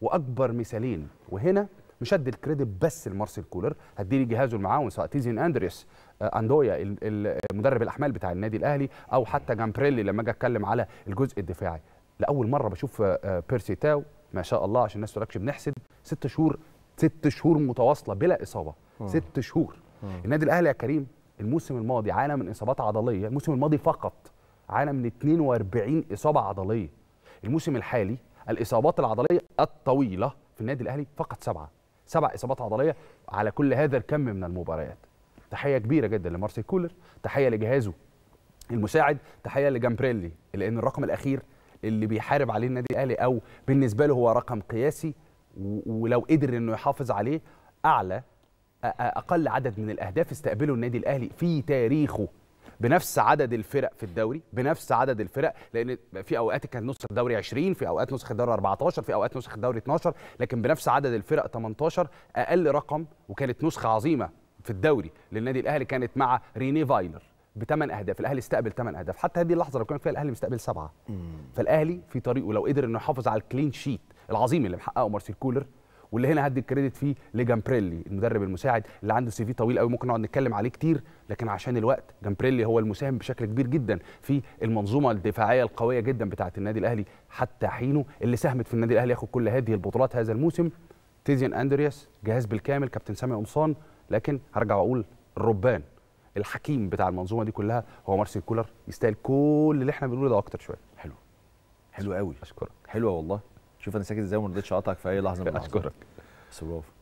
واكبر مثالين وهنا مش هدي الكريدت بس لمارسيل كولر هدي لي جهازه المعاون سواء تيزين اندريس آه، اندويا المدرب الاحمال بتاع النادي الاهلي او حتى جامبريلي لما اجي اتكلم على الجزء الدفاعي لاول مره بشوف آه، آه، بيرسي تاو ما شاء الله عشان الناس تقولكش بنحسد ست شهور ست شهور متواصله بلا اصابه ست شهور النادي الاهلي يا كريم الموسم الماضي عانى من اصابات عضليه الموسم الماضي فقط عانى من 42 اصابه عضليه الموسم الحالي الاصابات العضليه الطويله في النادي الاهلي فقط سبعه سبع اصابات عضليه على كل هذا الكم من المباريات تحيه كبيره جدا لمارسيل كولر تحيه لجهازه المساعد تحيه لجامبريلي لان الرقم الاخير اللي بيحارب عليه النادي الاهلي او بالنسبه له هو رقم قياسي ولو قدر انه يحافظ عليه اعلى اقل عدد من الاهداف استقبله النادي الاهلي في تاريخه بنفس عدد الفرق في الدوري بنفس عدد الفرق لان في اوقات كان نسخ الدوري 20 في اوقات نسخ الدوري 14 في اوقات نسخ الدوري 12 لكن بنفس عدد الفرق 18 اقل رقم وكانت نسخه عظيمه في الدوري للنادي الاهلي كانت مع ريني فايلر بثمان اهداف الاهلي استقبل ثمان اهداف حتى هذه اللحظه لو كان فيها الاهلي مستقبل سبعه فالاهلي في طريقه لو قدر انه يحافظ على الكلين شيت العظيم اللي محققه مارسيل كولر واللي هنا هدي الكريدت فيه لجامبريلي المدرب المساعد اللي عنده سي في طويل قوي ممكن نقعد نتكلم عليه كتير لكن عشان الوقت جامبريلي هو المساهم بشكل كبير جدا في المنظومه الدفاعيه القويه جدا بتاعه النادي الاهلي حتى حينه اللي ساهمت في النادي الاهلي ياخد كل هذه البطولات هذا الموسم تيزيان اندرياس جهاز بالكامل كابتن سامي قمصان لكن هرجع واقول الربان الحكيم بتاع المنظومه دي كلها هو مارسيل كولر يستاهل كل اللي احنا بنقوله ده اكتر شويه حلو حلو قوي اشكرك حلوه والله شوف انا ساكت ازاي وما رضيتش اقطعك في اي لحظه من اللحظات اشكرك بس برافو